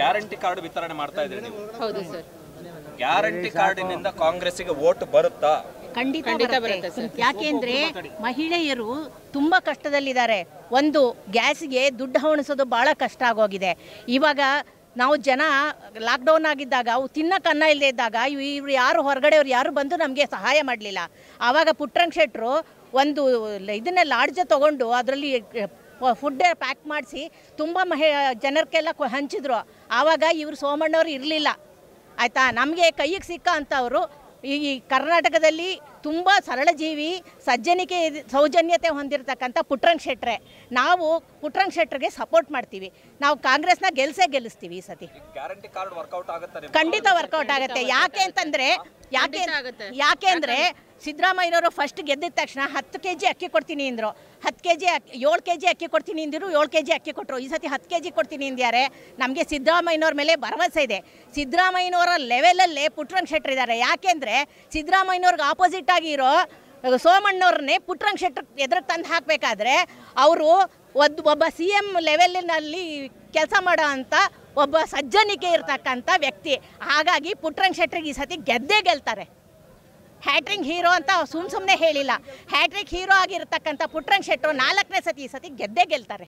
guarantee card ವಿತರಣೆ ಮಾಡ್ತಾ ಇದ್ರಿ ನೀವು ಹೌದು ಸರ್ ಗ್ಯಾರಂಟಿ ಕಾರ್ಡಿನಿಂದ ವೋಟ್ ಬರುತ್ತಾ ಖಂಡಿತ ಯಾಕೆಂದ್ರೆ ಮಹಿಳೆಯರು ತುಂಬಾ ಕಷ್ಟದಲ್ಲಿದ್ದಾರೆ ಒಂದು ಗ್ಯಾಸ್ಗೆ ದುಡ್ಡು ಹವಣಿಸೋದು ಬಹಳ ಕಷ್ಟ ಆಗೋಗಿದೆ ಇವಾಗ ನಾವು ಜನ ಲಾಕ್ಡೌನ್ ಆಗಿದ್ದಾಗ ಅವು ತಿನ್ನಕ್ಕೆ ಅನ್ನ ಇಲ್ಲದೆ ಇದ್ದಾಗ ಇವ್ರು ಯಾರು ಹೊರಗಡೆ ಅವ್ರು ಯಾರು ಬಂದು ನಮಗೆ ಸಹಾಯ ಮಾಡಲಿಲ್ಲ ಆವಾಗ ಪುಟ್ರಂಗ್ ಶೆಟ್ಟರು ಒಂದು ಇದನ್ನೇ ಲಾಡ್ಜ ತಗೊಂಡು ಅದರಲ್ಲಿ ಫುಡ್ ಪ್ಯಾಕ್ ಮಾಡಿಸಿ ತುಂಬ ಮಹೆ ಜನಕ್ಕೆಲ್ಲ ಹಂಚಿದ್ರು ಆವಾಗ ಇವರು ಸೋಮಣ್ಣವ್ರು ಇರಲಿಲ್ಲ ಆಯಿತಾ ನಮಗೆ ಕೈಗೆ ಸಿಕ್ಕ ಅಂಥವರು ಈ ಕರ್ನಾಟಕದಲ್ಲಿ ತುಂಬ ಸರಳ ಜೀವಿ ಸಜ್ಜನಿಕೆ ಸೌಜನ್ಯತೆ ಹೊಂದಿರತಕ್ಕಂಥ ಪುಟ್ರಂಗ್ ಶೆಟ್ರೆ ನಾವು ಪುಟ್ರಂಗ್ ಶೆಟ್ರಿಗೆ ಸಪೋರ್ಟ್ ಮಾಡ್ತೀವಿ ನಾವು ಕಾಂಗ್ರೆಸ್ನ ಗೆಲ್ಸೇ ಗೆಲ್ಲಿಸ್ತೀವಿ ಈ ಸತಿ ಖಂಡಿತ ವರ್ಕೌಟ್ ಆಗುತ್ತೆ ಯಾಕೆ ಅಂತಂದರೆ ಯಾಕೆ ಯಾಕೆ ಅಂದರೆ ಸಿದ್ದರಾಮಯ್ಯನವರು ಫಸ್ಟ್ ಗೆದ್ದಿದ ತಕ್ಷಣ ಹತ್ತು ಕೆ ಜಿ ಅಕ್ಕಿ ಕೊಡ್ತೀನಿ ಅಂದರು ಹತ್ತು ಕೆ ಜಿ ಅಕ್ಕಿ ಏಳು ಕೆ ಜಿ ಅಕ್ಕಿ ಕೊಡ್ತೀನಿ ಅಂದಿರು ಏಳು ಕೆ ಜಿ ಅಕ್ಕಿ ಕೊಟ್ಟರು ಈ ಸತಿ ಹತ್ತು ಕೆ ಜಿ ಕೊಡ್ತೀನಿ ಅಂದ್ಯಾರೆ ನಮಗೆ ಸಿದ್ದರಾಮಯ್ಯನವ್ರ ಮೇಲೆ ಭರವಸೆ ಇದೆ ಸಿದ್ದರಾಮಯ್ಯನವರ ಲೆವೆಲಲ್ಲೇ ಪುಟ್ಟರಂಗ್ ಶೆಟ್ಟರ್ ಇದ್ದಾರೆ ಯಾಕೆಂದರೆ ಸಿದ್ದರಾಮಯ್ಯನವ್ರಿಗೆ ಆಪೋಸಿಟ್ ಆಗಿರೋ ಸೋಮಣ್ಣವ್ರನ್ನೇ ಪುಟ್ಟರಂಗ್ ಶೆಟ್ಟರ್ ಎದುರಿಗೆ ತಂದು ಹಾಕಬೇಕಾದ್ರೆ ಅವರು ಒದ್ದು ಒಬ್ಬ ಸಿ ಎಮ್ ಲೆವೆಲಿನಲ್ಲಿ ಕೆಲಸ ಮಾಡೋ ಅಂಥ ಒಬ್ಬ ಸಜ್ಜನಿಕೆ ಇರ್ತಕ್ಕಂಥ ವ್ಯಕ್ತಿ ಹಾಗಾಗಿ ಪುಟ್ಟರಂಗ್ ಶೆಟ್ಟರಿಗೆ ಈ ಸತಿ ಗೆದ್ದೇ ಗೆಲ್ತಾರೆ ಹ್ಯಾಟ್ರಿಂಗ್ ಹೀರೋ ಅಂತ ಸುಮ್ ಸುಮ್ಮನೆ ಹೇಳಿಲ್ಲ ಹ್ಯಾಟ್ರಿಕ್ ಹೀರೋ ಆಗಿರ್ತಕ್ಕಂಥ ಪುಟ್ರಂಗ್ ಶೆಟ್ಟರು ನಾಲ್ಕನೇ ಸತಿ ಈ ಸತಿ ಗೆದ್ದೇ ಗೆಲ್ತಾರೆ